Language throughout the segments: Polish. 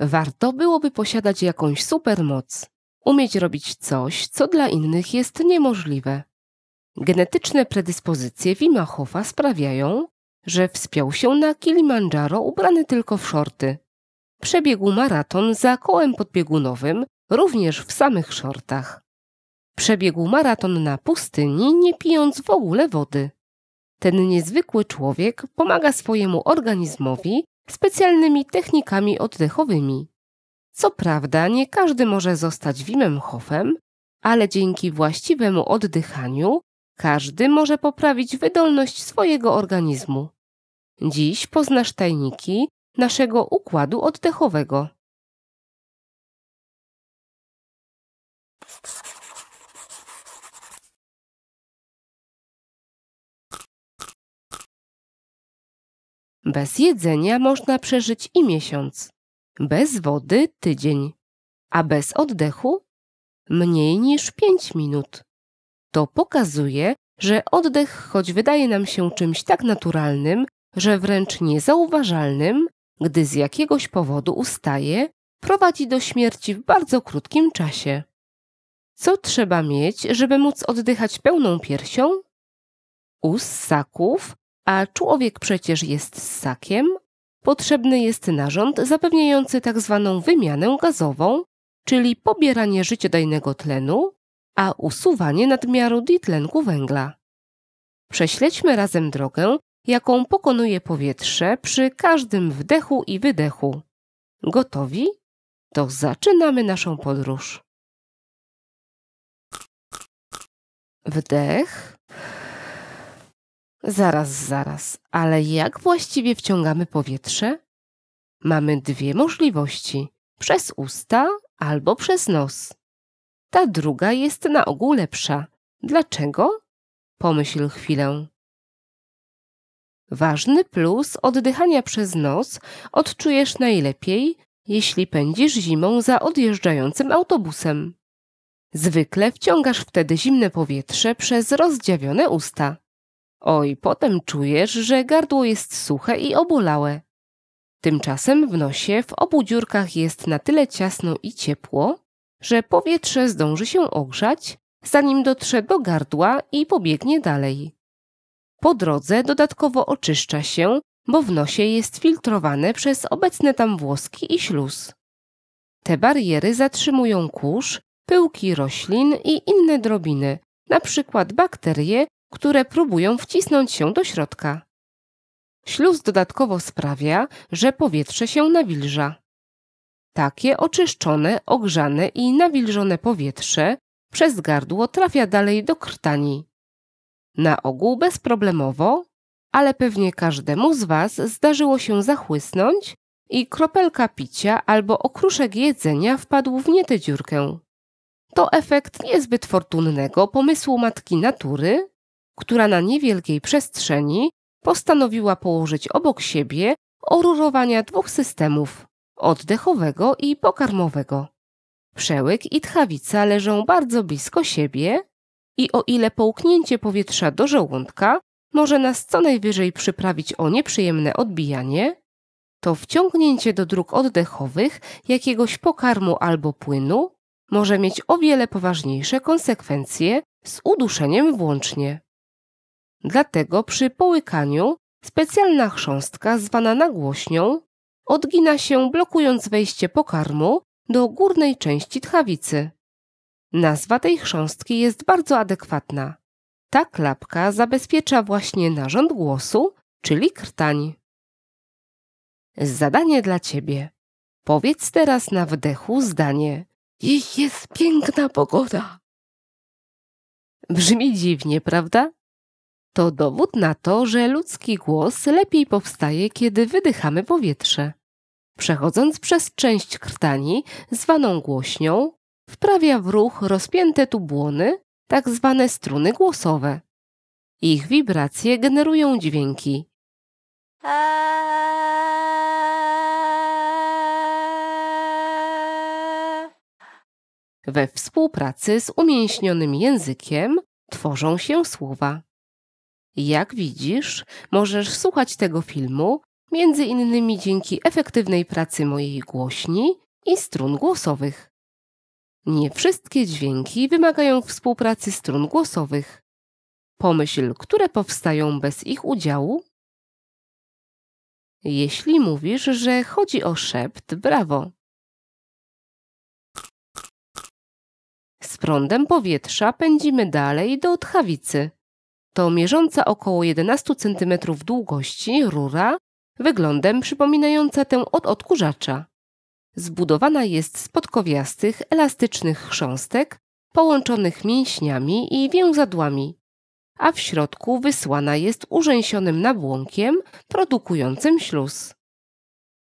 Warto byłoby posiadać jakąś supermoc, umieć robić coś, co dla innych jest niemożliwe. Genetyczne predyspozycje Wimachowa sprawiają, że wspiął się na Kilimandżaro ubrany tylko w szorty. Przebiegł maraton za kołem podbiegunowym, również w samych szortach. Przebiegł maraton na pustyni, nie pijąc w ogóle wody. Ten niezwykły człowiek pomaga swojemu organizmowi specjalnymi technikami oddechowymi. Co prawda, nie każdy może zostać Wimem Hofem, ale dzięki właściwemu oddychaniu każdy może poprawić wydolność swojego organizmu. Dziś poznasz tajniki naszego układu oddechowego. Bez jedzenia można przeżyć i miesiąc, bez wody tydzień, a bez oddechu mniej niż 5 minut. To pokazuje, że oddech, choć wydaje nam się czymś tak naturalnym, że wręcz niezauważalnym, gdy z jakiegoś powodu ustaje, prowadzi do śmierci w bardzo krótkim czasie. Co trzeba mieć, żeby móc oddychać pełną piersią? U ssaków a człowiek przecież jest ssakiem, potrzebny jest narząd zapewniający tzw. Tak wymianę gazową, czyli pobieranie życiodajnego tlenu, a usuwanie nadmiaru ditlenku węgla. Prześledźmy razem drogę, jaką pokonuje powietrze przy każdym wdechu i wydechu. Gotowi? To zaczynamy naszą podróż. Wdech. Zaraz, zaraz, ale jak właściwie wciągamy powietrze? Mamy dwie możliwości: przez usta albo przez nos. Ta druga jest na ogół lepsza. Dlaczego? Pomyśl chwilę. Ważny plus oddychania przez nos odczujesz najlepiej, jeśli pędzisz zimą za odjeżdżającym autobusem. Zwykle wciągasz wtedy zimne powietrze przez rozdziawione usta. Oj, potem czujesz, że gardło jest suche i obolałe. Tymczasem w nosie w obu dziurkach jest na tyle ciasno i ciepło, że powietrze zdąży się ogrzać, zanim dotrze do gardła i pobiegnie dalej. Po drodze dodatkowo oczyszcza się, bo w nosie jest filtrowane przez obecne tam włoski i śluz. Te bariery zatrzymują kurz, pyłki roślin i inne drobiny, na przykład bakterie które próbują wcisnąć się do środka. Śluz dodatkowo sprawia, że powietrze się nawilża. Takie oczyszczone, ogrzane i nawilżone powietrze przez gardło trafia dalej do krtani. Na ogół bezproblemowo, ale pewnie każdemu z Was zdarzyło się zachłysnąć i kropelka picia albo okruszek jedzenia wpadł w nietę dziurkę. To efekt niezbyt fortunnego pomysłu matki natury, która na niewielkiej przestrzeni postanowiła położyć obok siebie orurowania dwóch systemów oddechowego i pokarmowego. Przełyk i tchawica leżą bardzo blisko siebie i o ile połknięcie powietrza do żołądka może nas co najwyżej przyprawić o nieprzyjemne odbijanie, to wciągnięcie do dróg oddechowych jakiegoś pokarmu albo płynu może mieć o wiele poważniejsze konsekwencje z uduszeniem włącznie. Dlatego przy połykaniu specjalna chrząstka zwana nagłośnią odgina się blokując wejście pokarmu do górnej części tchawicy. Nazwa tej chrząstki jest bardzo adekwatna. Ta klapka zabezpiecza właśnie narząd głosu, czyli krtań. Zadanie dla ciebie. Powiedz teraz na wdechu zdanie. Ich jest piękna pogoda. Brzmi dziwnie, prawda? to dowód na to, że ludzki głos lepiej powstaje, kiedy wydychamy powietrze. Przechodząc przez część krtani, zwaną głośnią, wprawia w ruch rozpięte tubłony, tak zwane struny głosowe. Ich wibracje generują dźwięki. We współpracy z umięśnionym językiem tworzą się słowa. Jak widzisz, możesz słuchać tego filmu między innymi dzięki efektywnej pracy mojej głośni i strun głosowych. Nie wszystkie dźwięki wymagają współpracy strun głosowych. Pomyśl, które powstają bez ich udziału. Jeśli mówisz, że chodzi o szept, brawo. Z prądem powietrza pędzimy dalej do tchawicy to mierząca około 11 cm długości rura, wyglądem przypominająca tę od odkurzacza. Zbudowana jest z podkowiastych, elastycznych chrząstek połączonych mięśniami i więzadłami, a w środku wysłana jest urzęsionym nabłąkiem produkującym śluz.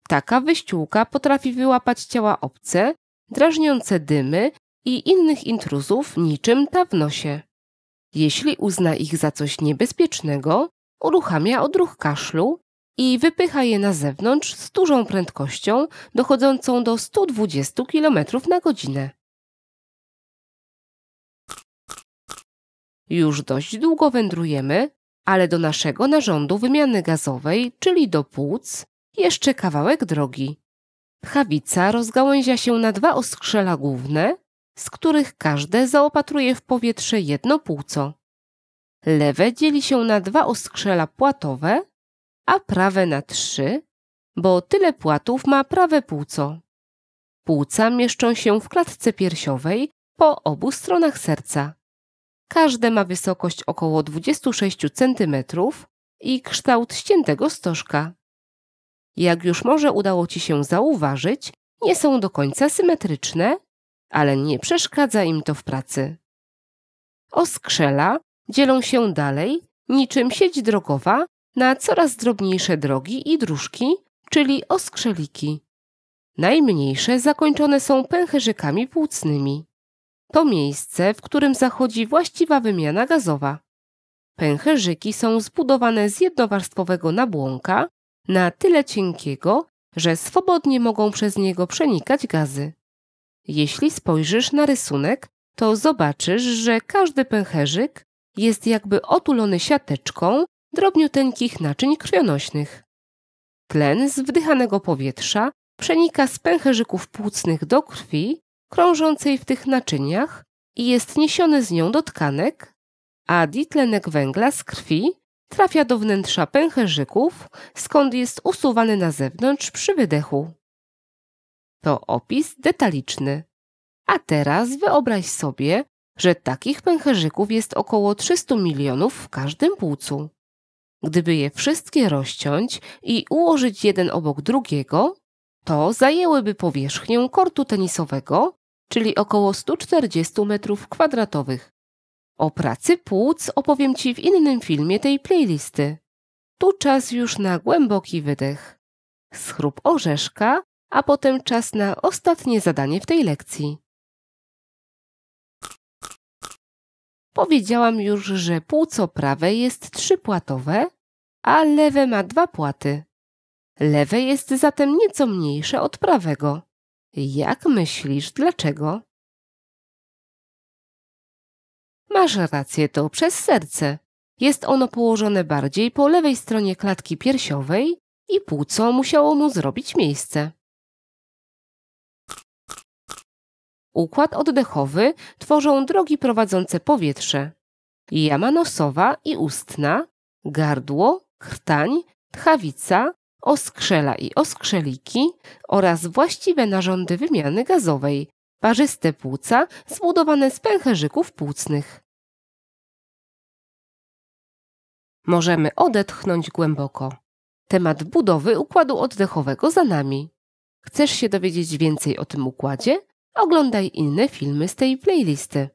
Taka wyściółka potrafi wyłapać ciała obce, drażniące dymy i innych intruzów niczym ta w nosie. Jeśli uzna ich za coś niebezpiecznego, uruchamia odruch kaszlu i wypycha je na zewnątrz z dużą prędkością dochodzącą do 120 km na godzinę. Już dość długo wędrujemy, ale do naszego narządu wymiany gazowej, czyli do płuc, jeszcze kawałek drogi. Pchawica rozgałęzia się na dwa oskrzela główne, z których każde zaopatruje w powietrze jedno płuco. Lewe dzieli się na dwa oskrzela płatowe, a prawe na trzy, bo tyle płatów ma prawe płuco. Płuca mieszczą się w klatce piersiowej po obu stronach serca. Każde ma wysokość około 26 cm i kształt ściętego stożka. Jak już może udało Ci się zauważyć, nie są do końca symetryczne ale nie przeszkadza im to w pracy. Oskrzela dzielą się dalej, niczym sieć drogowa, na coraz drobniejsze drogi i dróżki, czyli oskrzeliki. Najmniejsze zakończone są pęcherzykami płucnymi. To miejsce, w którym zachodzi właściwa wymiana gazowa. Pęcherzyki są zbudowane z jednowarstwowego nabłonka, na tyle cienkiego, że swobodnie mogą przez niego przenikać gazy. Jeśli spojrzysz na rysunek, to zobaczysz, że każdy pęcherzyk jest jakby otulony siateczką drobniuteńkich naczyń krwionośnych. Tlen z wdychanego powietrza przenika z pęcherzyków płucnych do krwi krążącej w tych naczyniach i jest niesiony z nią do tkanek, a ditlenek węgla z krwi trafia do wnętrza pęcherzyków, skąd jest usuwany na zewnątrz przy wydechu. To opis detaliczny. A teraz wyobraź sobie, że takich pęcherzyków jest około 300 milionów w każdym płucu. Gdyby je wszystkie rozciąć i ułożyć jeden obok drugiego, to zajęłyby powierzchnię kortu tenisowego, czyli około 140 m2. O pracy płuc opowiem Ci w innym filmie tej playlisty. Tu czas już na głęboki wydech. Schrup orzeszka a potem czas na ostatnie zadanie w tej lekcji. Powiedziałam już, że płuco prawe jest trzypłatowe, a lewe ma dwa płaty. Lewe jest zatem nieco mniejsze od prawego. Jak myślisz, dlaczego? Masz rację, to przez serce. Jest ono położone bardziej po lewej stronie klatki piersiowej i płuco musiało mu zrobić miejsce. Układ oddechowy tworzą drogi prowadzące powietrze. Jama nosowa i ustna, gardło, krtań, tchawica, oskrzela i oskrzeliki oraz właściwe narządy wymiany gazowej, parzyste płuca zbudowane z pęcherzyków płucnych. Możemy odetchnąć głęboko. Temat budowy układu oddechowego za nami. Chcesz się dowiedzieć więcej o tym układzie? Oglądaj inne filmy z tej playlisty.